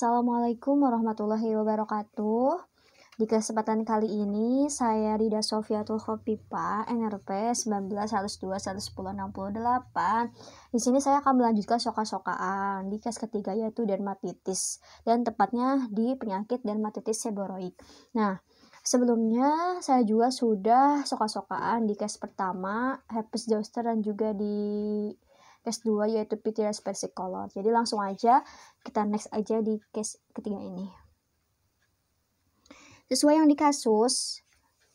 Assalamualaikum warahmatullahi wabarakatuh. Di kesempatan kali ini, saya Rida Sofiatul Khopipa, NRP 1902-1168 Di sini saya akan melanjutkan soka-sokaan di kes ketiga yaitu dermatitis, dan tepatnya di penyakit dermatitis seboroik. Nah, sebelumnya saya juga sudah soka-sokaan di kes pertama, herpes zoster dan juga di case 2 yaitu PTS versicolor. Jadi langsung aja kita next aja di case ketiga ini. Sesuai yang di kasus,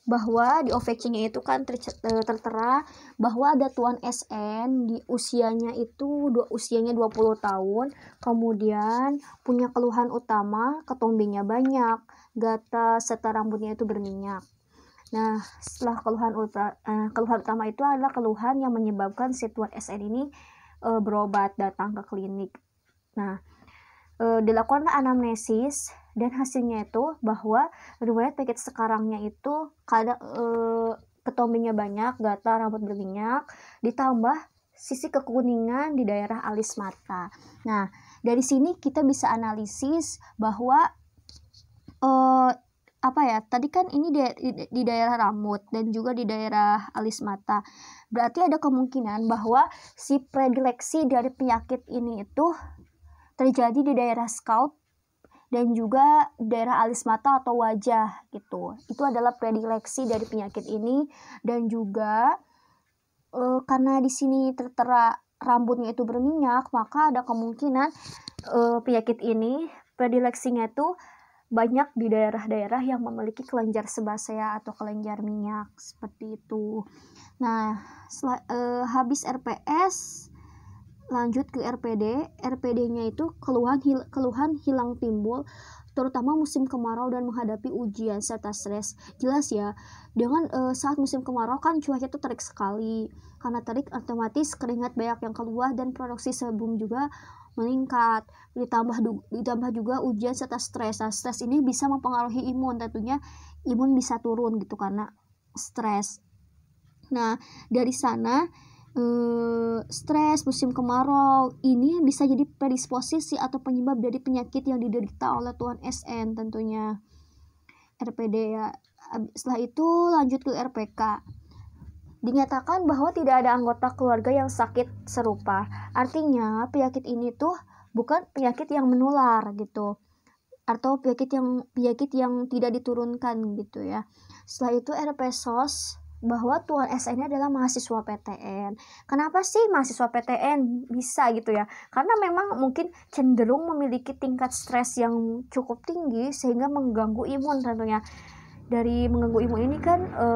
bahwa di ovc itu kan eh, tertera bahwa ada Tuan SN di usianya itu dua usianya 20 tahun, kemudian punya keluhan utama ketombingnya banyak, gata serta rambutnya itu berminyak. Nah, setelah keluhan utama, eh, keluhan utama itu adalah keluhan yang menyebabkan si Tuan SN ini uh, berobat datang ke klinik nah uh, eh, dilakukanlah anamnesis dan hasilnya itu bahwa riwayat penyakit sekarangnya itu kadang uh, eh, ketombenya banyak gatal rambut berminyak ditambah sisi kekuningan di daerah alis mata nah dari sini kita bisa analisis bahwa uh, apa ya tadi kan ini di, di, di daerah rambut dan juga di daerah alis mata berarti ada kemungkinan bahwa si predileksi dari penyakit ini itu terjadi di daerah scalp dan juga daerah alis mata atau wajah gitu. Itu adalah predileksi dari penyakit ini dan juga e, karena di sini tertera rambutnya itu berminyak, maka ada kemungkinan e, penyakit ini predileksinya itu banyak di daerah-daerah yang memiliki kelenjar sebasea atau kelenjar minyak seperti itu. Nah, sel- eh, habis RPS lanjut ke RPD. RPD-nya itu keluhan hil keluhan hilang timbul terutama musim kemarau dan menghadapi ujian serta stres. Jelas ya, dengan e, saat musim kemarau kan cuaca itu terik sekali. Karena terik otomatis keringat banyak yang keluar dan produksi sebum juga meningkat ditambah ditambah juga ujian serta stres nah, stres ini bisa mempengaruhi imun tentunya imun bisa turun gitu karena stres nah dari sana eh, stres musim kemarau ini bisa jadi predisposisi atau penyebab dari penyakit yang diderita oleh tuan SN tentunya RPD ya setelah itu lanjut ke RPK Dinyatakan bahwa tidak ada anggota keluarga yang sakit serupa. Artinya, penyakit ini tuh bukan penyakit yang menular gitu atau penyakit yang penyakit yang tidak diturunkan gitu ya. Setelah itu RPSOS bahwa Tuan SN adalah mahasiswa PTN. Kenapa sih mahasiswa PTN bisa gitu ya? Karena memang mungkin cenderung memiliki tingkat stres yang cukup tinggi sehingga mengganggu imun tentunya dari mengganggu ilmu ini kan e,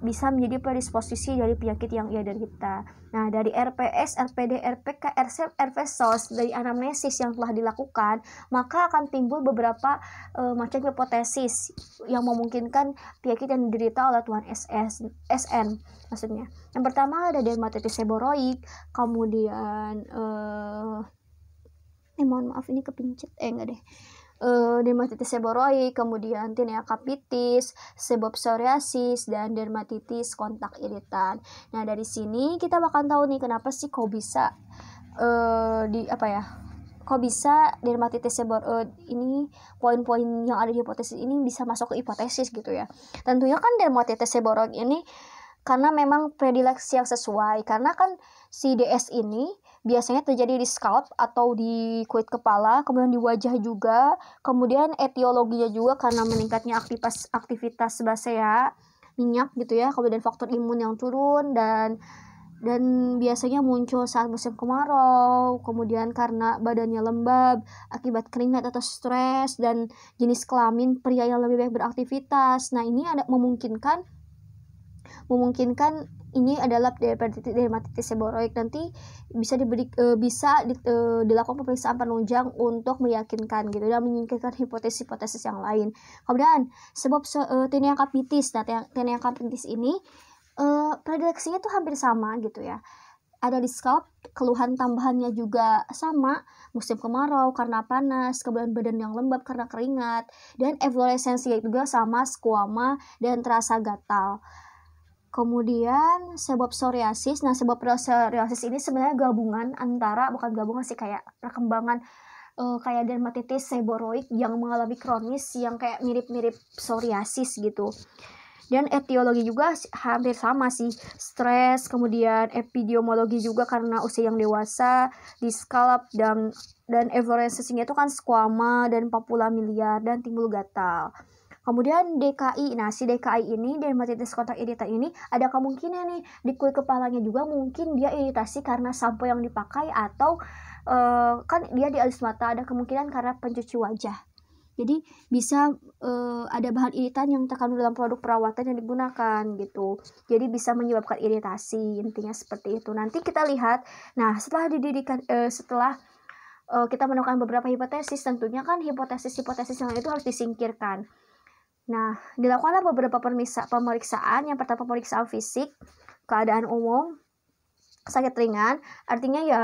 bisa menjadi predisposisi dari penyakit yang ia derita. Nah, dari RPS, RPD, RPK, RPSOS dari anamnesis yang telah dilakukan, maka akan timbul beberapa e, macam hipotesis yang memungkinkan penyakit yang diderita oleh tuan SS, SN maksudnya. Yang pertama ada dermatitis seboroik, kemudian e, eh mohon maaf ini kepincet. Eh enggak deh uh, dermatitis seboroi, kemudian tinea capitis, sebab psoriasis, dan dermatitis kontak iritan. Nah dari sini kita bakal tahu nih kenapa sih kok bisa uh, di apa ya? Kok bisa dermatitis sebor eh, ini poin-poin yang ada di hipotesis ini bisa masuk ke hipotesis gitu ya? Tentunya kan dermatitis seboroid ini karena memang predileksi yang sesuai karena kan si DS ini biasanya terjadi di scalp atau di kulit kepala, kemudian di wajah juga, kemudian etiologinya juga karena meningkatnya aktivitas aktivitas basea minyak gitu ya, kemudian faktor imun yang turun dan dan biasanya muncul saat musim kemarau, kemudian karena badannya lembab akibat keringat atau stres dan jenis kelamin pria yang lebih baik beraktivitas. Nah, ini ada memungkinkan memungkinkan ini adalah dermatitis seborrheic nanti bisa diberi e, bisa di, e, dilakukan pemeriksaan penunjang untuk meyakinkan gitu dan menyingkirkan hipotesis-hipotesis yang lain. Kemudian sebab se, e, eh, teniakapitis. Nah, capitis ini e, predileksinya tuh hampir sama gitu ya ada di scalp, keluhan tambahannya juga sama, musim kemarau karena panas, kemudian badan yang lembab karena keringat, dan efloresensi juga sama, skuama, dan terasa gatal. Kemudian sebab psoriasis. Nah, sebab psoriasis ini sebenarnya gabungan antara bukan gabungan sih kayak perkembangan uh, kayak dermatitis seboroid yang mengalami kronis yang kayak mirip-mirip psoriasis gitu. Dan etiologi juga hampir sama sih, stres, kemudian epidemiologi juga karena usia yang dewasa, diskalap dan dan evolusi-nya itu kan squama dan papula miliar dan timbul gatal. Kemudian DKI, nah si DKI ini dermatitis kontak iritan ini ada kemungkinan nih di kulit kepalanya juga mungkin dia iritasi karena sampo yang dipakai atau uh, kan dia di alis mata ada kemungkinan karena pencuci wajah. Jadi bisa uh, ada bahan iritan yang terkandung dalam produk perawatan yang digunakan gitu. Jadi bisa menyebabkan iritasi intinya seperti itu. Nanti kita lihat. Nah setelah didirikan uh, setelah uh, kita menemukan beberapa hipotesis tentunya kan hipotesis-hipotesis yang itu harus disingkirkan. Nah, dilakukanlah beberapa pemeriksaan. Yang pertama pemeriksaan fisik, keadaan umum, sakit ringan. Artinya ya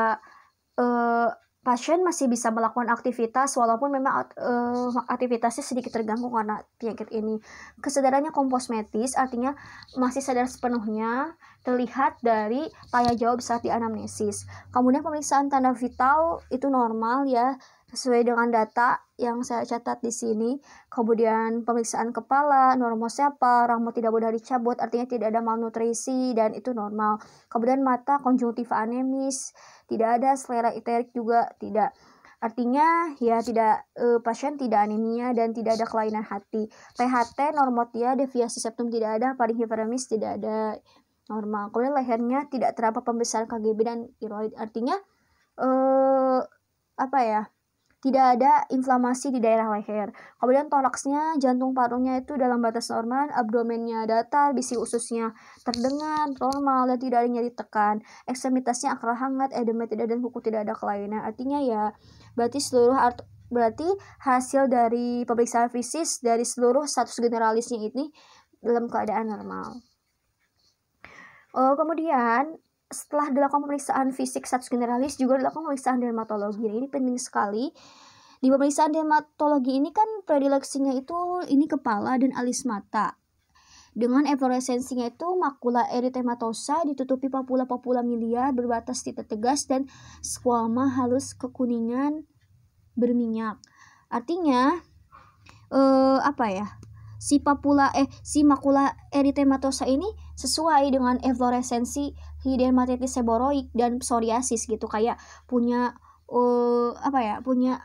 eh, pasien masih bisa melakukan aktivitas walaupun memang eh, aktivitasnya sedikit terganggu karena penyakit ini. Kesadarannya komposmetis, artinya masih sadar sepenuhnya terlihat dari tanya jawab saat di anamnesis. Kemudian pemeriksaan tanda vital itu normal ya sesuai dengan data yang saya catat di sini. Kemudian pemeriksaan kepala, normal siapa, rambut tidak boleh dicabut, artinya tidak ada malnutrisi dan itu normal. Kemudian mata konjungtiva anemis, tidak ada selera iterik juga tidak. Artinya ya tidak e, pasien tidak anemia dan tidak ada kelainan hati. PHT normal dia, deviasi septum tidak ada, hiperemis tidak ada normal. Kemudian lehernya tidak terdapat pembesaran KGB dan tiroid. Artinya e, apa ya? tidak ada inflamasi di daerah leher. Kemudian toraksnya, jantung parunya itu dalam batas normal, abdomennya datar, bisi ususnya terdengar, normal, dan tidak ada nyeri tekan. Ekstremitasnya akar hangat, edema tidak dan kuku tidak ada kelainan. Artinya ya, berarti seluruh art berarti hasil dari pemeriksaan fisik dari seluruh status generalisnya ini dalam keadaan normal. Oh, kemudian setelah dilakukan pemeriksaan fisik status generalis juga dilakukan pemeriksaan dermatologi. Nah, ini penting sekali. Di pemeriksaan dermatologi ini kan predileksinya itu ini kepala dan alis mata. Dengan efloresensinya itu makula eritematosa ditutupi papula-papula milia berbatas titik tegas dan squama halus kekuningan berminyak. Artinya eh apa ya? Si papula eh si makula eritematosa ini sesuai dengan efloresensi hidematitis seboroik dan psoriasis gitu kayak punya uh, apa ya punya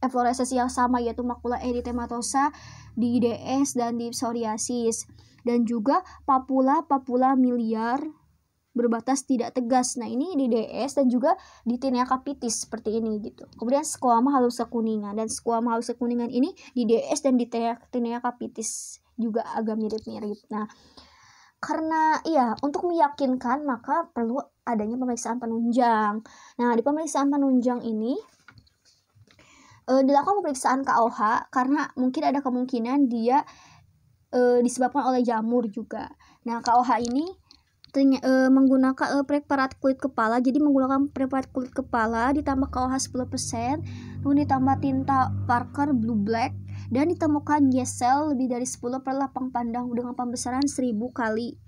efloresis yang sama yaitu makula eritematosa di DS dan di psoriasis dan juga papula papula miliar berbatas tidak tegas. Nah, ini di DS dan juga di tinea capitis seperti ini gitu. Kemudian skuama halus kekuningan dan skuama halus kekuningan ini di DS dan di tinea capitis juga agak mirip-mirip. Nah, karena iya untuk meyakinkan maka perlu adanya pemeriksaan penunjang. Nah, di pemeriksaan penunjang ini e, dilakukan pemeriksaan KOH karena mungkin ada kemungkinan dia e, disebabkan oleh jamur juga. Nah, KOH ini e, menggunakan e, preparat kulit kepala. Jadi menggunakan preparat kulit kepala ditambah KOH 10%, kemudian ditambah tinta Parker Blue Black dan ditemukan gesel lebih dari 10 per lapang pandang dengan pembesaran 1000 kali.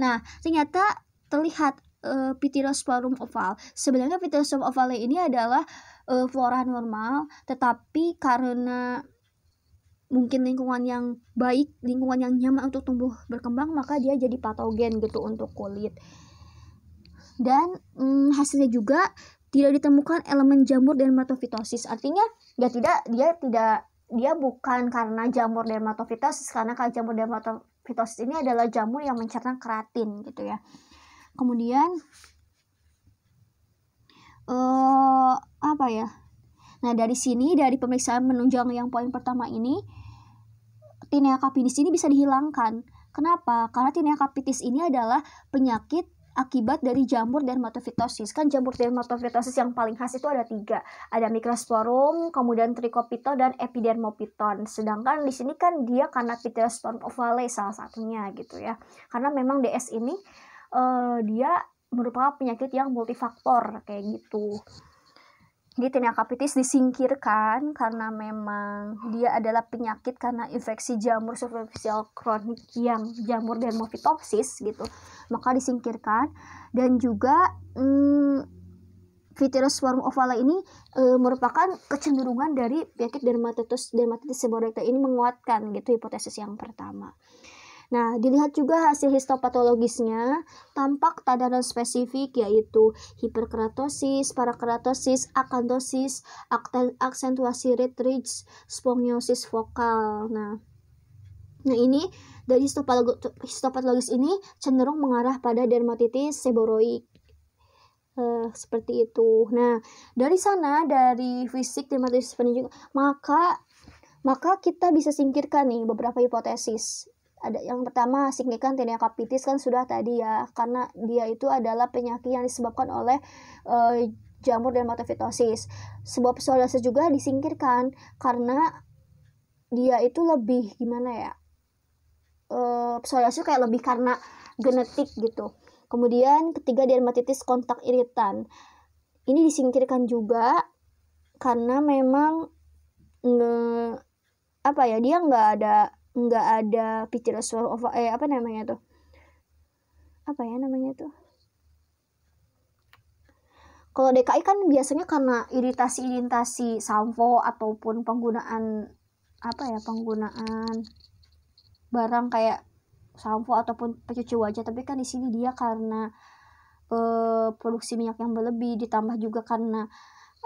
Nah, ternyata terlihat uh, Pterosporum oval. Sebenarnya Pterosporum oval ini adalah uh, flora normal, tetapi karena mungkin lingkungan yang baik, lingkungan yang nyaman untuk tumbuh berkembang, maka dia jadi patogen gitu untuk kulit. Dan hmm, hasilnya juga tidak ditemukan elemen jamur dan matofitosis. Artinya ya tidak dia tidak dia bukan karena jamur dermatofitosis karena kalau jamur dermatofitosis ini adalah jamur yang mencerna keratin gitu ya kemudian uh, apa ya nah dari sini dari pemeriksaan menunjang yang poin pertama ini tinea capitis ini bisa dihilangkan kenapa karena tinea capitis ini adalah penyakit akibat dari jamur dermatofitosis. Kan jamur dermatofitosis yang paling khas itu ada tiga. Ada mikrosporum, kemudian trikopito, dan epidermopiton. Sedangkan di sini kan dia karena piterosporum ovale salah satunya gitu ya. Karena memang DS ini uh, dia merupakan penyakit yang multifaktor kayak gitu di tiniakapitis disingkirkan karena memang dia adalah penyakit karena infeksi jamur superficial kronik yang jamur dermophytopsis gitu maka disingkirkan dan juga hmm, Vitreous worm ovala ini e, merupakan kecenderungan dari penyakit dermatitis dermatitis seborrheica ini menguatkan gitu hipotesis yang pertama. Nah, dilihat juga hasil histopatologisnya, tampak tanda non spesifik yaitu hiperkeratosis, parakeratosis, akantosis, aksentuasi retrich, spongiosis vokal. Nah, Nah ini dari histopatologis ini cenderung mengarah pada dermatitis seboroik. Uh, seperti itu. Nah, dari sana dari fisik dermatitis penunjuk maka maka kita bisa singkirkan nih beberapa hipotesis ada yang pertama signifikan capitis kan sudah tadi ya karena dia itu adalah penyakit yang disebabkan oleh e, jamur dermatofitosis. Sebab psoriasis juga disingkirkan karena dia itu lebih gimana ya? E, eh, psoriasis kayak lebih karena genetik gitu. Kemudian ketiga dermatitis kontak iritan. Ini disingkirkan juga karena memang nge, apa ya dia nggak ada nggak ada picture of eh apa namanya tuh apa ya namanya tuh kalau DKI kan biasanya karena iritasi-iritasi sampo ataupun penggunaan apa ya penggunaan barang kayak sampo ataupun pencuci wajah tapi kan di sini dia karena eh, produksi minyak yang berlebih ditambah juga karena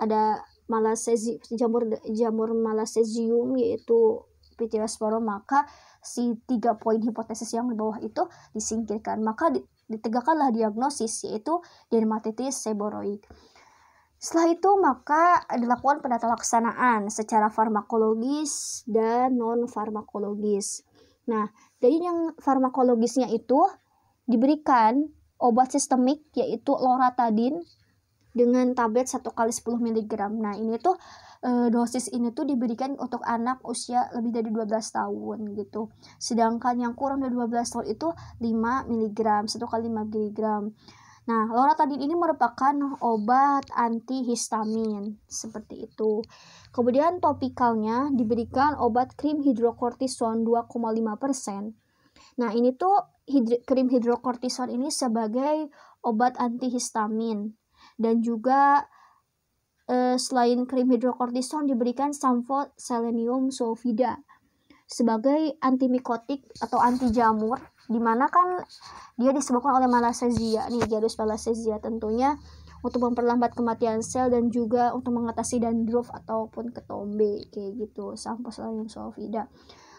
ada malasezi jamur jamur malasezium yaitu Pythias baru maka si tiga poin hipotesis yang di bawah itu disingkirkan maka ditegakkanlah diagnosis yaitu dermatitis seborrheic Setelah itu maka dilakukan penata laksanaan secara farmakologis dan non farmakologis. Nah, dari yang farmakologisnya itu diberikan obat sistemik yaitu loratadin dengan tablet 1 kali 10 mg. Nah, ini tuh e, dosis ini tuh diberikan untuk anak usia lebih dari 12 tahun gitu. Sedangkan yang kurang dari 12 tahun itu 5 mg, 1 kali 5 mg. Nah, loratadin ini merupakan obat antihistamin seperti itu. Kemudian topikalnya diberikan obat krim hidrokortison 2,5%. Nah, ini tuh krim hidrokortison ini sebagai obat antihistamin dan juga eh, selain krim hidrokortison diberikan sampo selenium sulfida sebagai antimikotik atau anti jamur di mana kan dia disebabkan oleh malassezia nih jadus malassezia tentunya untuk memperlambat kematian sel dan juga untuk mengatasi dandruff ataupun ketombe kayak gitu sampo selenium sulfida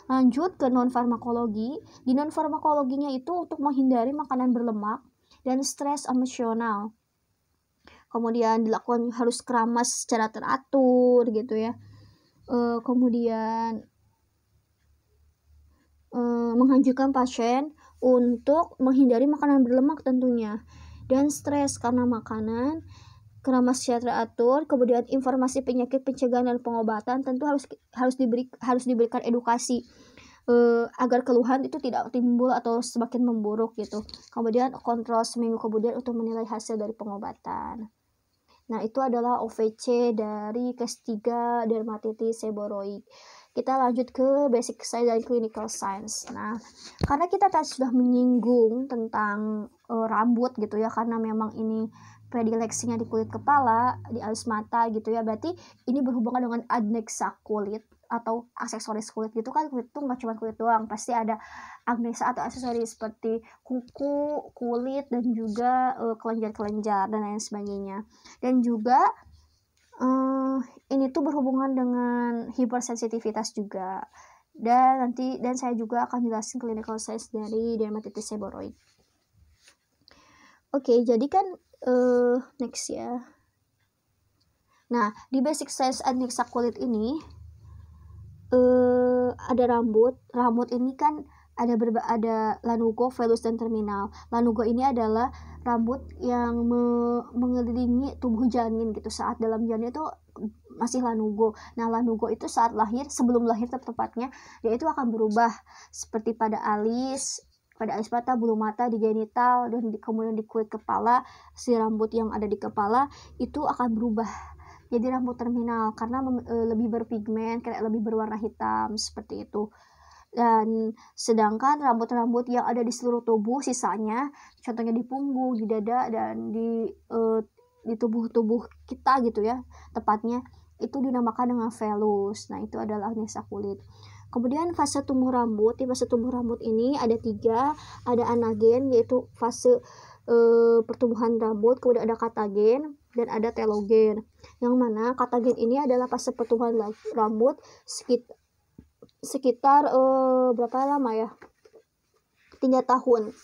lanjut ke non farmakologi di non farmakologinya itu untuk menghindari makanan berlemak dan stres emosional kemudian dilakukan harus keramas secara teratur gitu ya e, kemudian e, eh, menghancurkan pasien untuk menghindari makanan berlemak tentunya dan stres karena makanan keramas secara teratur kemudian informasi penyakit pencegahan dan pengobatan tentu harus harus diberi harus diberikan edukasi eh, agar keluhan itu tidak timbul atau semakin memburuk gitu. Kemudian kontrol seminggu kemudian untuk menilai hasil dari pengobatan. Nah, itu adalah OVC dari case 3 dermatitis seborrhoid. Kita lanjut ke basic science dan clinical science. Nah, karena kita tadi sudah menyinggung tentang uh, rambut gitu ya, karena memang ini predileksinya di kulit kepala, di alis mata gitu ya, berarti ini berhubungan dengan adnexa kulit atau aksesoris kulit gitu kan kulit tuh nggak cuma kulit doang pasti ada agnesa atau aksesoris seperti kuku kulit dan juga uh, eh, kelenjar kelenjar dan lain sebagainya dan juga uh, ini tuh berhubungan dengan hipersensitivitas juga dan nanti dan saya juga akan jelasin clinical signs dari dermatitis seborrheic. Oke, okay, jadi kan uh, next ya. Nah, di basic signs adnexa kulit ini uh, ada rambut rambut ini kan ada berba ada lanugo, velus dan terminal. Lanugo ini adalah rambut yang me mengelilingi tubuh janin gitu saat dalam janin itu masih lanugo. Nah, lanugo itu saat lahir sebelum lahir tepatnya dia itu akan berubah seperti pada alis, pada alis mata, bulu mata, di genital dan di, kemudian di kulit kepala, si rambut yang ada di kepala itu akan berubah jadi rambut terminal karena e, lebih berpigmen kayak lebih berwarna hitam seperti itu dan sedangkan rambut-rambut yang ada di seluruh tubuh sisanya contohnya di punggung di dada dan di uh, di tubuh-tubuh kita gitu ya tepatnya itu dinamakan dengan velus nah itu adalah nesa kulit kemudian fase tumbuh rambut di fase tumbuh rambut ini ada tiga ada anagen yaitu fase e, pertumbuhan rambut kemudian ada katagen dan ada telogen. Yang mana katagen ini adalah fase pertumbuhan rambut sekitar sekitar uh, berapa lama ya? tiga tahun.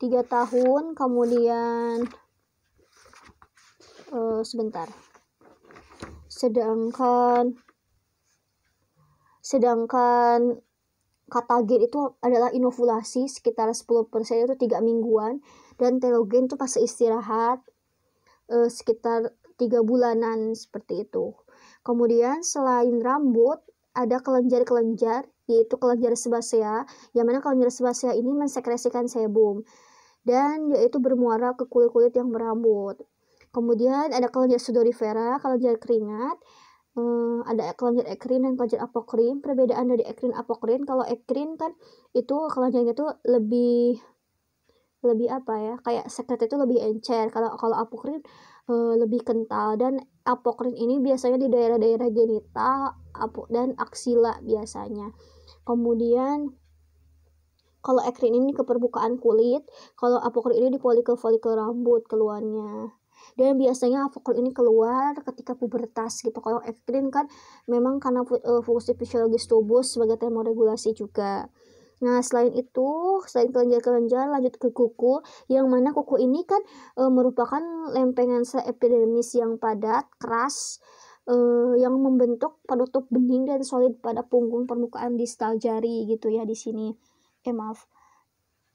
tiga tahun kemudian uh, sebentar. Sedangkan sedangkan katagen itu adalah inovulasi sekitar 10% itu tiga mingguan dan telogen itu pas istirahat uh, sekitar tiga bulanan seperti itu. Kemudian selain rambut ada kelenjar-kelenjar yaitu kelenjar sebasea yang mana kelenjar sebasea ini mensekresikan sebum dan yaitu bermuara ke kulit-kulit yang berambut. Kemudian ada kelenjar sudorifera, kelenjar keringat, Hmm, ada kelenjar ekrin dan kelenjar apokrin. Perbedaan dari ekrin apokrin kalau ekrin kan itu kelenjarnya tuh lebih lebih apa ya kayak sekret itu lebih encer kalau kalau apokrin e, eh, lebih kental dan apokrin ini biasanya di daerah-daerah genital apo, dan aksila biasanya kemudian kalau ekrin ini ke permukaan kulit, kalau apokrin ini di folikel-folikel rambut keluarnya. Dan biasanya apokrin ini keluar ketika pubertas gitu. Kalau ekrin kan memang karena eh, fungsi fisiologis tubuh sebagai termoregulasi juga. Nah, selain itu, selain kelenjar-kelenjar, lanjut ke kuku, yang mana kuku ini kan e, merupakan lempengan sel epidermis yang padat, keras, e, yang membentuk penutup bening dan solid pada punggung permukaan distal jari gitu ya di sini. Eh maaf.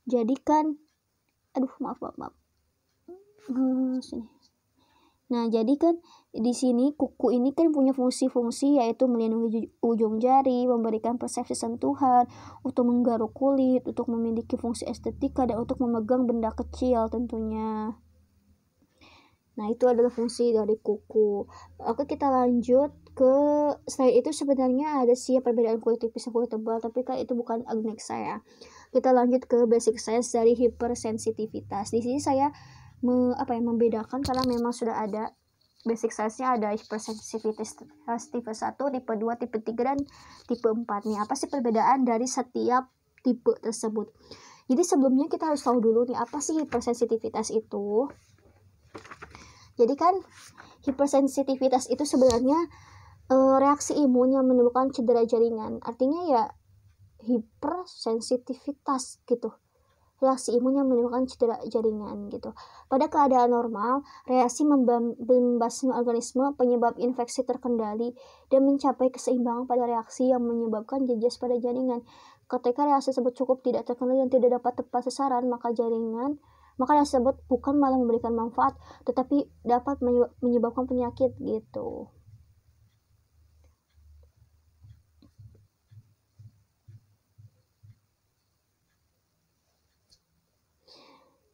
Jadi kan, aduh maaf maaf maaf. Hmm, sini. Nah, jadi kan di sini kuku ini kan punya fungsi-fungsi yaitu melindungi ujung jari, memberikan persepsi sentuhan, untuk menggaruk kulit, untuk memiliki fungsi estetika dan untuk memegang benda kecil tentunya. Nah, itu adalah fungsi dari kuku. Oke, kita lanjut ke selain itu sebenarnya ada sih perbedaan kulit tipis dan kulit tebal, tapi kan itu bukan agnek saya. Kita lanjut ke basic science dari hipersensitivitas. Di sini saya me, apa ya membedakan karena memang sudah ada basic size-nya ada hypersensitivitas tipe 1, tipe 2, tipe 3 dan tipe 4 nih. Apa sih perbedaan dari setiap tipe tersebut? Jadi sebelumnya kita harus tahu dulu nih apa sih hypersensitivitas itu. Jadi kan hypersensitivitas itu sebenarnya e, reaksi imun yang menimbulkan cedera jaringan. Artinya ya hypersensitivitas gitu reaksi imun yang menimbulkan cedera jaringan gitu. Pada keadaan normal, reaksi membasmi organisme penyebab infeksi terkendali dan mencapai keseimbangan pada reaksi yang menyebabkan jejas pada jaringan. Ketika reaksi tersebut cukup tidak terkendali dan tidak dapat tepat sasaran, maka jaringan maka reaksi tersebut bukan malah memberikan manfaat, tetapi dapat menyebabkan penyakit gitu.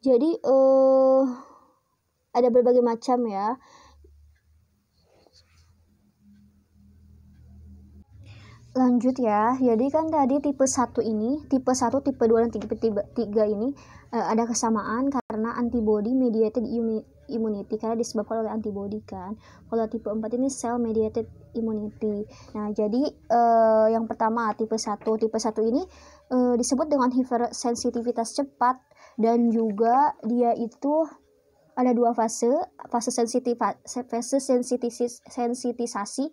Jadi uh, ada berbagai macam ya. lanjut ya jadi kan tadi tipe 1 ini tipe 1 tipe 2 dan tipe 3 ini uh, ada kesamaan karena antibody mediated immunity karena disebabkan oleh antibody kan kalau tipe 4 ini cell mediated immunity nah jadi uh, yang pertama tipe 1 tipe 1 ini uh, disebut dengan hypersensitivitas cepat dan juga dia itu ada dua fase fase sensitif fase sensitis sensitisasi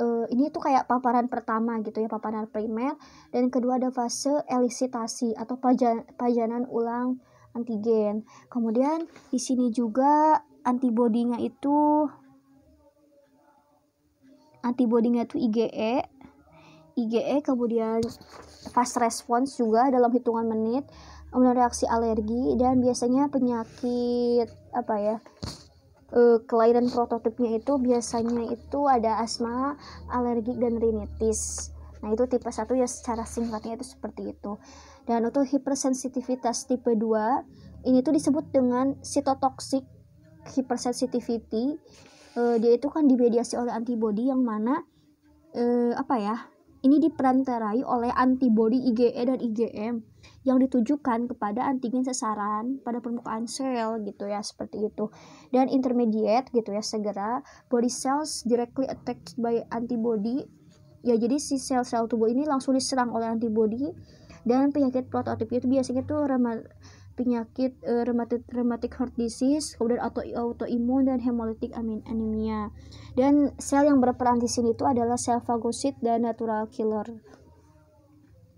uh, ini tuh kayak paparan pertama gitu ya paparan primer dan kedua ada fase elisitasi atau pajan, pajanan ulang antigen kemudian di sini juga antibodinya itu antibodinya itu IgE IgE kemudian fast response juga dalam hitungan menit kemudian reaksi alergi dan biasanya penyakit apa ya uh, e, kelainan prototipnya itu biasanya itu ada asma, alergi dan rinitis. Nah, itu tipe 1 ya secara singkatnya itu seperti itu. Dan untuk hipersensitivitas tipe 2, ini tuh disebut dengan sitotoxic hypersensitivity. Uh, dia itu kan dimediasi oleh antibodi yang mana uh, apa ya? Ini diperantarai oleh antibodi IgE dan IgM yang ditujukan kepada antigen sasaran pada permukaan sel gitu ya seperti itu dan intermediate gitu ya segera body cells directly attacked by antibody ya jadi si sel-sel tubuh ini langsung diserang oleh antibody dan penyakit prototip itu biasanya itu remat penyakit uh, eh, rheumatic, rheumatic heart disease kemudian auto autoimun dan hemolytic anemia dan sel yang berperan di sini itu adalah sel fagosit dan natural killer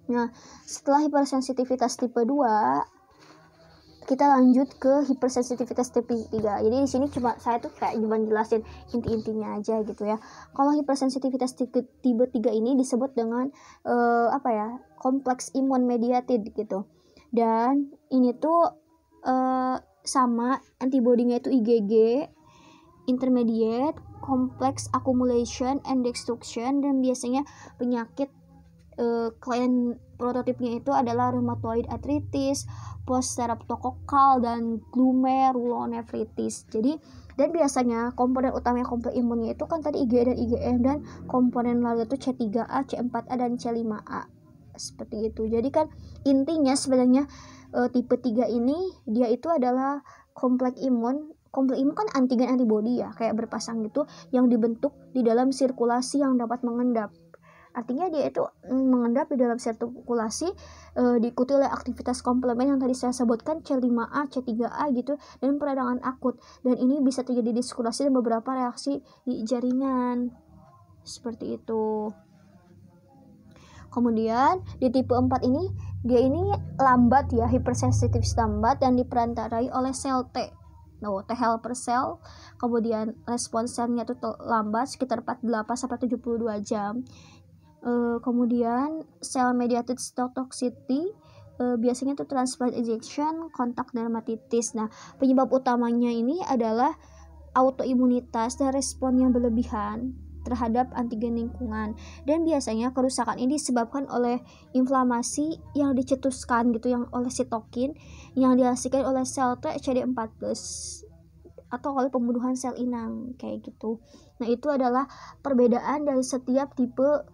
Nah, setelah hipersensitivitas tipe 2, kita lanjut ke hipersensitivitas tipe 3. Jadi di sini cuma saya tuh kayak cuma jelasin inti-intinya aja gitu ya. Kalau hipersensitivitas tipe, tipe 3 ini disebut dengan uh, apa ya? kompleks imun mediated gitu. Dan ini tuh uh, sama antibodinya itu IgG intermediate, complex accumulation and destruction dan biasanya penyakit uh, klien prototipnya itu adalah rheumatoid arthritis, posteraptokokal dan glomerulonefritis. Jadi dan biasanya komponen utama komplek imunnya itu kan tadi IgE dan IgM dan komponen lalu itu C3A, C4A dan C5A. Seperti itu. Jadi kan intinya sebenarnya e, tipe 3 ini dia itu adalah komplek imun komplek imun kan antigen antibodi ya kayak berpasang gitu yang dibentuk di dalam sirkulasi yang dapat mengendap Artinya dia itu mm, mengendap di dalam sirkulasi e, diikuti oleh aktivitas komplement yang tadi saya sebutkan C5A, C3A gitu dan peradangan akut. Dan ini bisa terjadi di sirkulasi dan beberapa reaksi di jaringan. Seperti itu. Kemudian di tipe 4 ini dia ini lambat ya hipersensitif lambat dan diperantarai oleh sel T. No, T helper cell. Kemudian respons selnya itu lambat sekitar 48 sampai 72 jam. E, kemudian cell mediated toxicity eh, biasanya itu transplant ejection, kontak dermatitis. Nah, penyebab utamanya ini adalah autoimunitas dan respon yang berlebihan terhadap antigen lingkungan dan biasanya kerusakan ini disebabkan oleh inflamasi yang dicetuskan gitu yang oleh sitokin yang dihasilkan oleh sel T CD4+ atau oleh pembunuhan sel inang kayak gitu. Nah, itu adalah perbedaan dari setiap tipe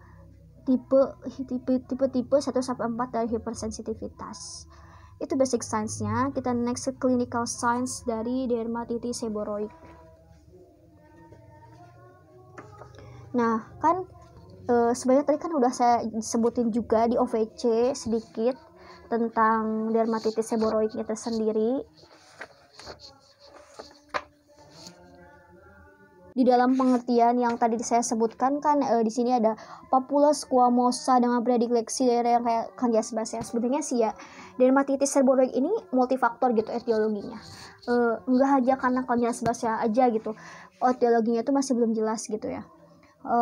tipe tipe tipe tipe 1 sampai empat dari hipersensitivitas. Itu basic science-nya. Kita next ke clinical science dari dermatitis seborrheic. Nah, kan e, sebenarnya tadi kan udah saya sebutin juga di OVC sedikit tentang dermatitis itu tersendiri. di dalam pengertian yang tadi saya sebutkan kan e, di sini ada Papula squamosa dengan predileksi daerah yang kayak yang Sebenarnya sih ya dermatitis seborrheic ini multifaktor gitu etiologinya. E, eh, enggak hanya karena kandias basea aja gitu. Etiologinya itu masih belum jelas gitu ya. E,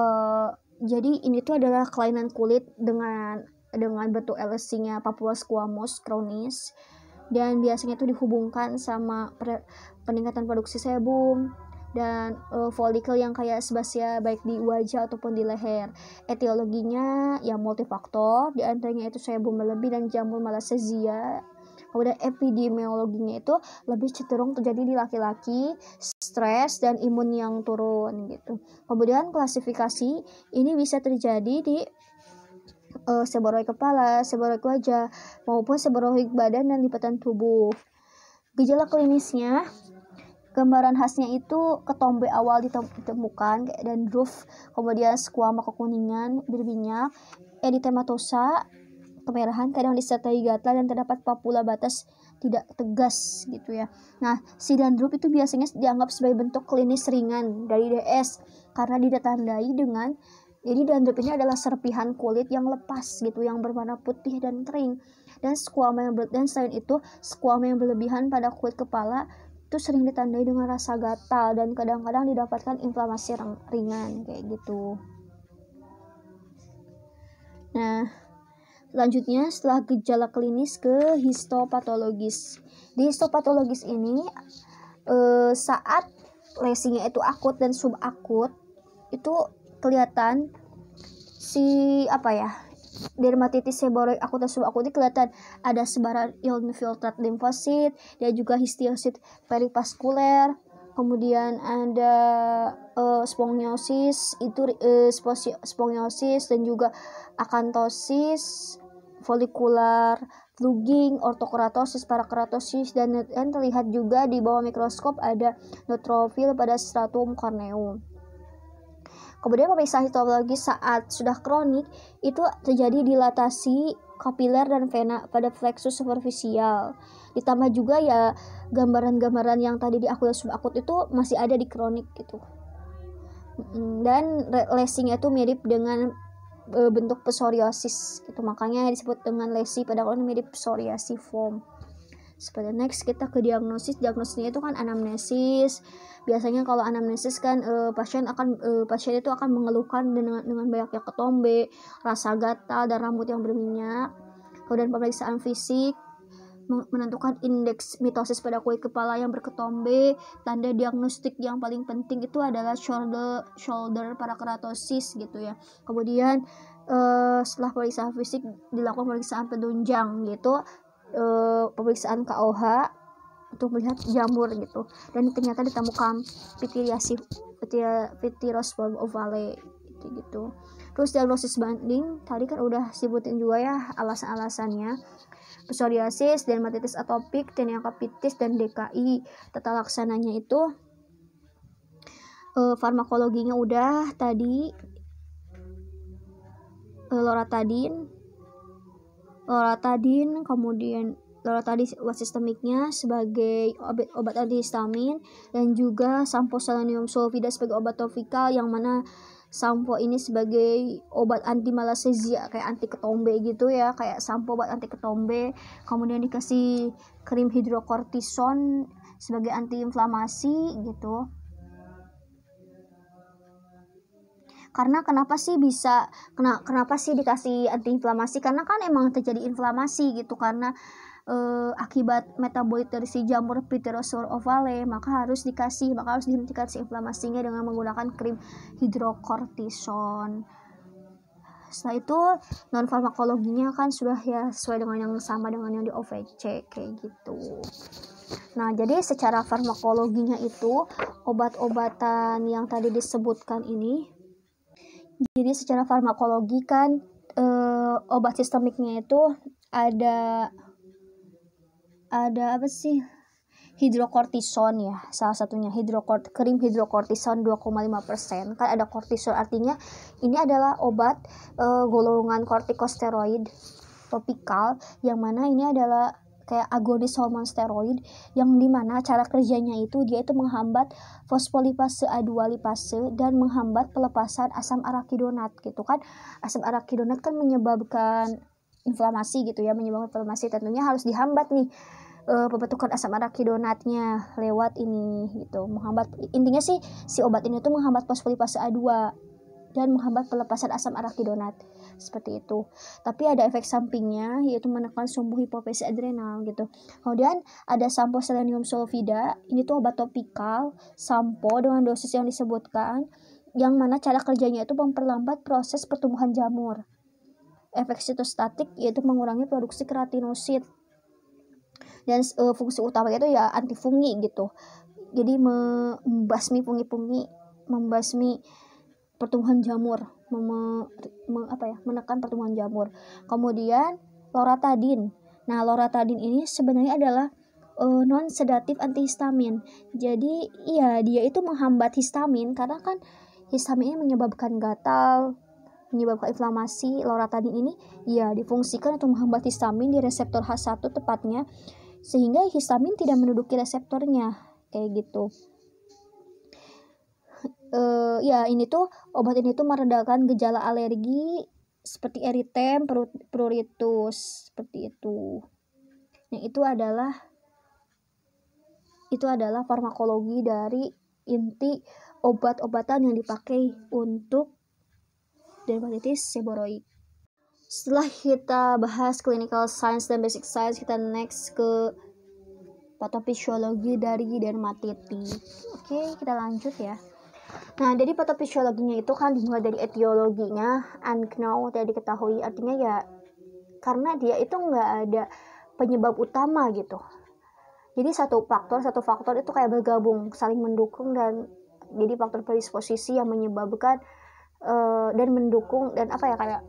jadi ini tuh adalah kelainan kulit dengan dengan bentuk lesinya nya Papua squamous kronis dan biasanya itu dihubungkan sama peningkatan produksi sebum, dan uh, eh, folikel yang kayak sebasia baik di wajah ataupun di leher. Etiologinya ya multifaktor, di antaranya itu sebum lebih dan jamur malasezia. Kemudian epidemiologinya itu lebih cenderung terjadi di laki-laki, stres dan imun yang turun gitu. Kemudian klasifikasi ini bisa terjadi di uh, eh, seboroid kepala, seboroid wajah maupun seboroid badan dan lipatan tubuh. Gejala klinisnya Gambaran khasnya itu ketombe awal ditemukan dan dendruf, kemudian skuama kekuningan, berminyak, eritematosa, eh, kemerahan kadang disertai gatal dan terdapat papula batas tidak tegas gitu ya. Nah, si dandruff itu biasanya dianggap sebagai bentuk klinis ringan dari DS karena ditandai dengan jadi dandruff ini adalah serpihan kulit yang lepas gitu yang berwarna putih dan kering dan skuama yang ber, dan selain itu skuama yang berlebihan pada kulit kepala itu sering ditandai dengan rasa gatal dan kadang-kadang didapatkan inflamasi ringan kayak gitu. Nah, selanjutnya setelah gejala klinis ke histopatologis. Di histopatologis ini eh, saat lesinya itu akut dan subakut itu kelihatan si apa ya dermatitis seborrheic akut dan subakutik kelihatan ada sebaran infiltrat limfosit dan juga histiosit perivaskuler kemudian ada uh, eh, spongiosis itu uh, eh, spongiosis dan juga akantosis folikular plugging, ortokratosis, parakratosis dan, dan terlihat juga di bawah mikroskop ada neutrofil pada stratum corneum. Kemudian pemeriksaan histologi saat sudah kronik itu terjadi dilatasi kapiler dan vena pada plexus superficial. Ditambah juga ya gambaran-gambaran yang tadi di akut subakut itu masih ada di kronik gitu. Dan lesinya itu mirip dengan e, bentuk psoriasis gitu. Makanya disebut dengan lesi pada kronik mirip psoriasis form. Seperti next kita ke diagnosis. Diagnosisnya itu kan anamnesis. Biasanya kalau anamnesis kan eh, pasien akan eh, pasien itu akan mengeluhkan dengan dengan banyaknya ketombe, rasa gatal dan rambut yang berminyak. Kemudian pemeriksaan fisik menentukan indeks mitosis pada kulit kepala yang berketombe. Tanda diagnostik yang paling penting itu adalah shoulder shoulder parakeratosis gitu ya. Kemudian uh, setelah pemeriksaan fisik dilakukan pemeriksaan penunjang gitu e, pemeriksaan KOH untuk melihat jamur gitu dan ternyata ditemukan pitiriasi pitirospon ovale gitu, gitu terus diagnosis banding tadi kan udah sebutin juga ya alasan-alasannya psoriasis dermatitis atopik dan kapitis dan DKI tata laksananya itu e, farmakologinya udah tadi e, loratadin loratadin kemudian loratadin buat sistemiknya sebagai obat, obat antihistamin dan juga sampo selenium sulfida sebagai obat topikal yang mana sampo ini sebagai obat anti malasezia kayak anti ketombe gitu ya kayak sampo obat anti ketombe kemudian dikasih krim hidrokortison sebagai antiinflamasi gitu karena kenapa sih bisa kena kenapa sih dikasih antiinflamasi karena kan emang terjadi inflamasi gitu karena eh, akibat metabolit dari si jamur Pterosaur ovale maka harus dikasih maka harus dihentikan si inflamasinya dengan menggunakan krim hidrokortison setelah itu non farmakologinya kan sudah ya sesuai dengan yang sama dengan yang di OVC kayak gitu nah jadi secara farmakologinya itu obat-obatan yang tadi disebutkan ini jadi secara farmakologi kan uh, obat sistemiknya itu ada ada apa sih? hidrokortison ya salah satunya hidrokort krim hidrokortison 2,5% kan ada kortisol artinya ini adalah obat e, golongan kortikosteroid topikal yang mana ini adalah kayak agonis hormon steroid yang dimana cara kerjanya itu dia itu menghambat fosfolipase A2 lipase dan menghambat pelepasan asam arachidonat gitu kan asam arachidonat kan menyebabkan inflamasi gitu ya menyebabkan inflamasi tentunya harus dihambat nih uh, pembentukan asam arachidonatnya lewat ini gitu menghambat intinya sih si obat ini tuh menghambat fosfolipase A2 dan menghambat pelepasan asam arakidonat seperti itu tapi ada efek sampingnya yaitu menekan sumbu hipofisis adrenal gitu kemudian ada sampo selenium sulfida ini tuh obat topikal sampo dengan dosis yang disebutkan yang mana cara kerjanya itu memperlambat proses pertumbuhan jamur efek sitostatik yaitu mengurangi produksi keratinosit dan uh, fungsi utama itu ya antifungi gitu jadi membasmi fungi-fungi membasmi pertumbuhan jamur mem, apa ya, menekan pertumbuhan jamur. Kemudian loratadin. Nah, loratadin ini sebenarnya adalah uh, eh, non sedatif antihistamin. Jadi, iya dia itu menghambat histamin karena kan histamin ini menyebabkan gatal, menyebabkan inflamasi. Loratadin ini ya difungsikan untuk menghambat histamin di reseptor H1 tepatnya sehingga histamin tidak menduduki reseptornya kayak gitu uh, ya ini tuh obat ini tuh meredakan gejala alergi seperti eritem, pruritus, seperti itu. Yang itu adalah itu adalah farmakologi dari inti obat-obatan yang dipakai untuk dermatitis seborrheic. Setelah kita bahas clinical science dan basic science, kita next ke patofisiologi dari dermatitis. Oke, kita lanjut ya. Nah, jadi patofisiologinya itu kan dimulai dari etiologinya, unknown, tidak diketahui. Artinya ya, karena dia itu nggak ada penyebab utama gitu. Jadi satu faktor, satu faktor itu kayak bergabung, saling mendukung dan jadi faktor predisposisi yang menyebabkan uh, dan mendukung dan apa ya kayak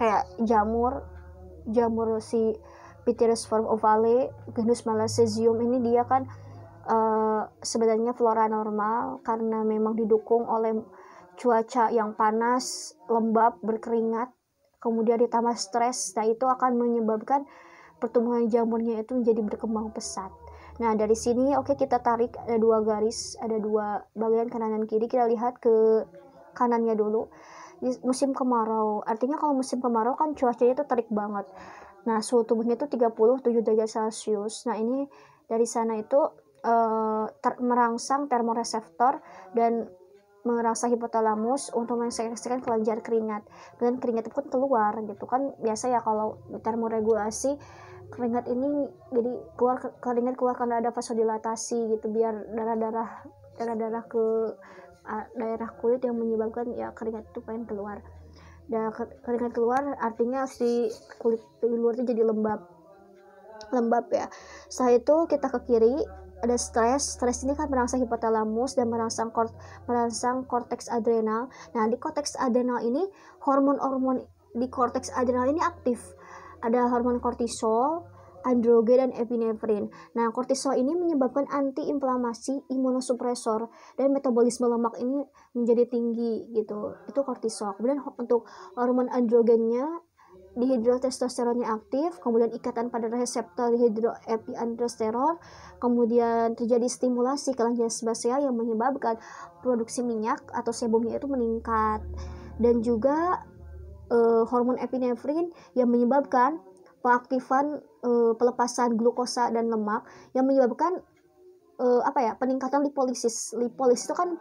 kayak jamur jamur si form ovale, Genus malassezium ini dia kan uh, sebenarnya flora normal karena memang didukung oleh cuaca yang panas, lembab, berkeringat, kemudian ditambah stres, nah itu akan menyebabkan pertumbuhan jamurnya itu menjadi berkembang pesat. Nah dari sini oke okay, kita tarik ada dua garis, ada dua bagian kanan dan kiri, kita lihat ke kanannya dulu. Di musim kemarau, artinya kalau musim kemarau kan cuacanya itu terik banget. Nah, suhu tubuhnya itu 37 derajat Celcius. Nah, ini dari sana itu uh, merangsang termoreseptor dan merasa hipotalamus untuk menyelesaikan kelenjar keringat dan keringat pun kan keluar gitu kan biasa ya kalau termoregulasi keringat ini jadi keluar keringat keluar karena ada vasodilatasi gitu biar darah-darah darah-darah ke daerah kulit yang menyebabkan ya keringat itu pengen keluar dan nah, keringat keluar artinya si kulit di luar itu jadi lembab lembab ya setelah itu kita ke kiri ada stres. Stres ini kan merangsang hipotalamus dan merangsang kort merangsang korteks adrenal. Nah, di korteks adrenal ini hormon-hormon di korteks adrenal ini aktif. Ada hormon kortisol, androgen dan epinefrin. Nah, kortisol ini menyebabkan antiinflamasi, imunosupresor dan metabolisme lemak ini menjadi tinggi gitu. Itu kortisol. Kemudian untuk hormon androgennya dihidrotestosteronnya aktif, kemudian ikatan pada reseptor dihidroepiandrosteron, kemudian terjadi stimulasi kelenjar sebasea yang menyebabkan produksi minyak atau sebumnya itu meningkat dan juga e, hormon epinefrin yang menyebabkan pengaktifan e, pelepasan glukosa dan lemak yang menyebabkan e, apa ya peningkatan lipolisis lipolisis itu kan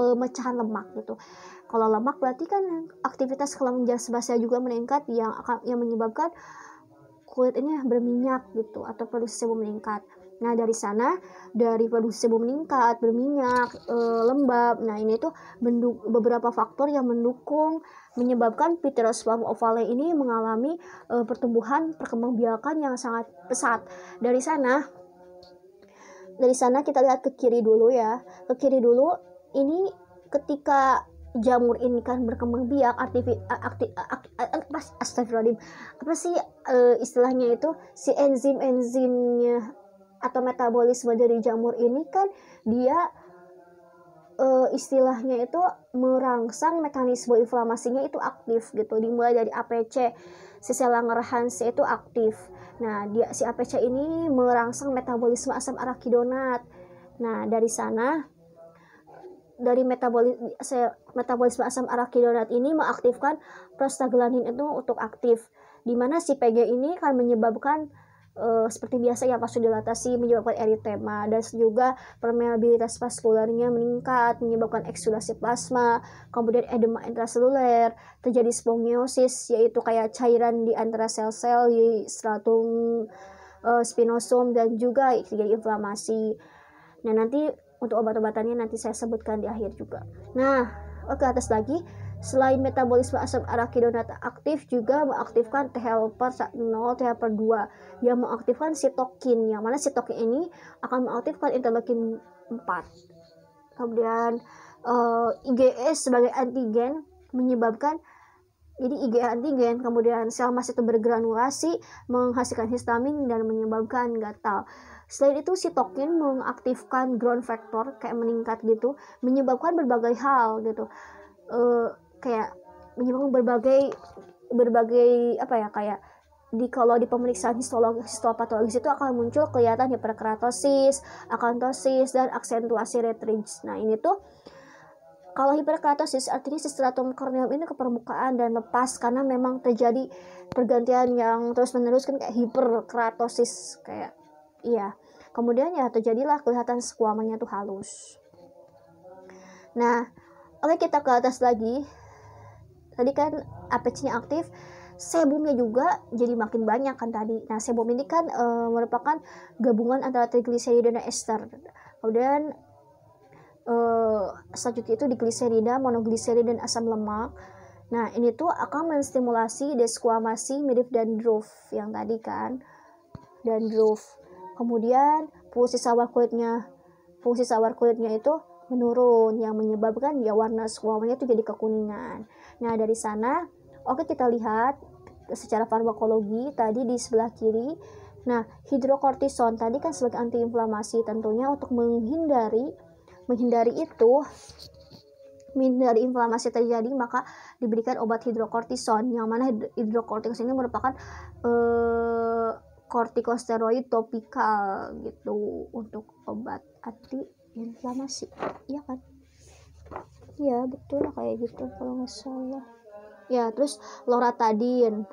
pemecahan lemak gitu. Kalau lemak berarti kan aktivitas kelenjar sebasea juga meningkat yang akan yang menyebabkan kulit ini berminyak gitu atau produksi sebum meningkat. Nah dari sana dari produksi sebum meningkat berminyak e, lembab. Nah ini tuh beberapa faktor yang mendukung menyebabkan Pterospermum ovale ini mengalami e, pertumbuhan perkembangbiakan yang sangat pesat. Dari sana dari sana kita lihat ke kiri dulu ya. Ke kiri dulu ini ketika jamur ini kan berkembang biak aktif aktif astagfirullahaladzim apa sih e, istilahnya itu si enzim enzimnya atau metabolisme dari jamur ini kan dia e, istilahnya itu merangsang mekanisme inflamasinya itu aktif gitu dimulai dari APC si sel Langerhans itu aktif nah dia si APC ini merangsang metabolisme asam arachidonat nah dari sana dari metabolisme metabolisme asam arachidonat ini mengaktifkan prostaglandin itu untuk aktif di mana si PG ini akan menyebabkan uh, seperti biasa ya vasodilatasi menyebabkan eritema dan juga permeabilitas vaskularnya meningkat menyebabkan eksudasi plasma kemudian edema intraseluler terjadi spongiosis yaitu kayak cairan di antara sel-sel di stratum uh, spinosum dan juga terjadi inflamasi nah nanti untuk obat-obatannya nanti saya sebutkan di akhir juga. Nah, oke atas lagi. Selain metabolisme asam arachidonat aktif juga mengaktifkan T helper 0, T helper 2 yang mengaktifkan sitokin. Yang mana sitokin ini akan mengaktifkan interleukin 4. Kemudian uh, eh, IgS sebagai antigen menyebabkan jadi IgA antigen, kemudian sel masih itu bergranulasi, menghasilkan histamin dan menyebabkan gatal. Selain itu, sitokin mengaktifkan ground factor kayak meningkat gitu, menyebabkan berbagai hal gitu, e, kayak menyebabkan berbagai berbagai apa ya kayak di kalau di pemeriksaan histologi histopatologis itu akan muncul kelihatan hiperkeratosis, akantosis dan aksentuasi retrins. Nah, ini tuh kalau hiperkeratosis artinya si stratum korneum ini ke permukaan dan lepas karena memang terjadi pergantian yang terus-menerus kan kayak hiperkeratosis kayak iya. Kemudian ya terjadilah kelihatan skuamanya tuh halus. Nah, oke kita ke atas lagi. Tadi kan apc nya aktif, sebumnya juga jadi makin banyak kan tadi. Nah, sebum ini kan e, merupakan gabungan antara trigliserida dan ester. Kemudian uh, eh, selanjutnya itu diglycerida, monogliserida dan asam lemak. Nah, ini tuh akan menstimulasi deskuamasi mirip dandruff yang tadi kan. Dandruff. Kemudian fungsi sawar kulitnya. Fungsi sawar kulitnya itu menurun yang menyebabkan ya warna skuamanya itu jadi kekuningan. Nah, dari sana oke kita lihat secara farmakologi tadi di sebelah kiri. Nah, hidrokortison tadi kan sebagai antiinflamasi tentunya untuk menghindari menghindari itu menghindari inflamasi terjadi maka diberikan obat hidrokortison yang mana hidrokortison ini merupakan eh, kortikosteroid topikal gitu untuk obat anti inflamasi iya kan iya betul lah kayak gitu kalau nggak salah ya terus loratadin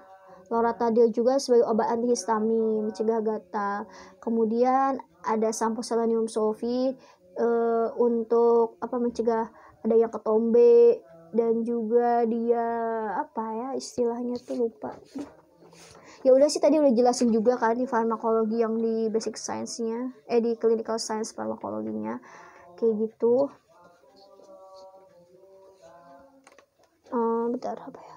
loratadin juga sebagai obat antihistamin mencegah gatal kemudian ada sampo selenium sulfit uh, untuk apa mencegah ada yang ketombe dan juga dia apa ya istilahnya tuh lupa ya udah sih tadi udah jelasin juga kan di farmakologi yang di basic science-nya eh di clinical science farmakologinya kayak gitu um, bentar apa ya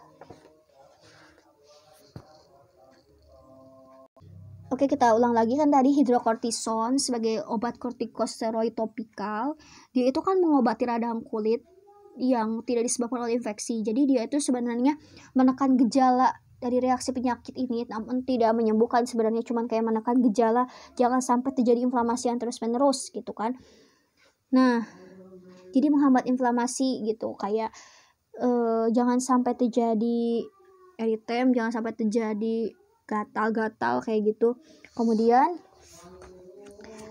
Oke, kita ulang lagi kan tadi hidrokortison sebagai obat kortikosteroid topikal. Dia itu kan mengobati radang kulit yang tidak disebabkan oleh infeksi. Jadi dia itu sebenarnya menekan gejala dari reaksi penyakit ini namun tidak menyembuhkan sebenarnya cuman kayak menekan gejala jangan sampai terjadi inflamasi yang terus menerus gitu kan nah jadi menghambat inflamasi gitu kayak uh, jangan sampai terjadi eritem jangan sampai terjadi gatal-gatal kayak gitu kemudian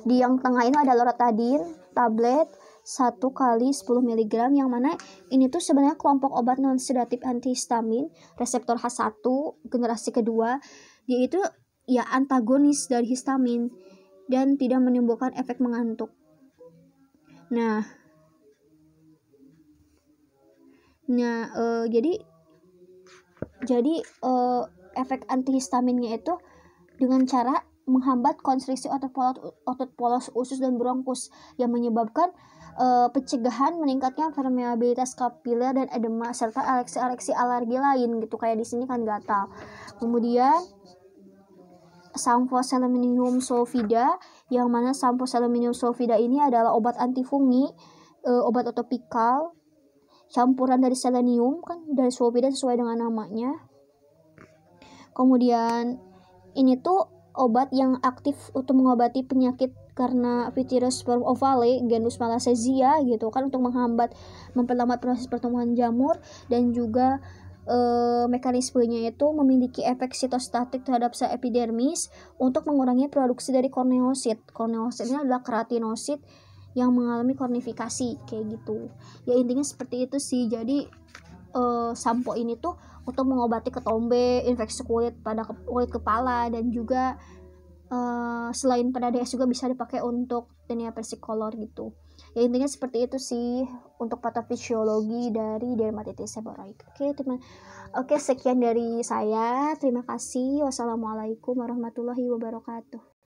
di yang tengah ini ada loratadin tablet 1 kali 10 mg yang mana ini tuh sebenarnya kelompok obat non sedatif antihistamin reseptor H1 generasi kedua yaitu ya antagonis dari histamin dan tidak menimbulkan efek mengantuk. Nah, nah e, jadi jadi e, efek antihistaminnya itu dengan cara menghambat konstriksi otot polos, otot polos usus dan bronkus yang menyebabkan uh, pencegahan meningkatnya permeabilitas kapiler dan edema serta aleksi-aleksi alergi lain gitu kayak di sini kan gatal. Kemudian sampo selenium sulfida yang mana sampo selenium sulfida ini adalah obat antifungi, uh, obat otopikal campuran dari selenium kan dari sulfida sesuai dengan namanya Kemudian ini tuh obat yang aktif untuk mengobati penyakit karena virus sperm ovale, genus malassezia gitu kan untuk menghambat memperlambat proses pertumbuhan jamur dan juga e, mekanismenya itu memiliki efek sitostatik terhadap sel epidermis untuk mengurangi produksi dari korneosit. Korneosit ini adalah keratinosit yang mengalami kornifikasi kayak gitu. Ya intinya seperti itu sih. Jadi e, sampo ini tuh untuk mengobati ketombe, infeksi kulit pada ke kulit kepala dan juga uh, selain pada DS juga bisa dipakai untuk dunia persikolor gitu. Ya intinya seperti itu sih untuk patofisiologi dari dermatitis seborrheic. Oke, teman. Oke, sekian dari saya. Terima kasih. Wassalamualaikum warahmatullahi wabarakatuh.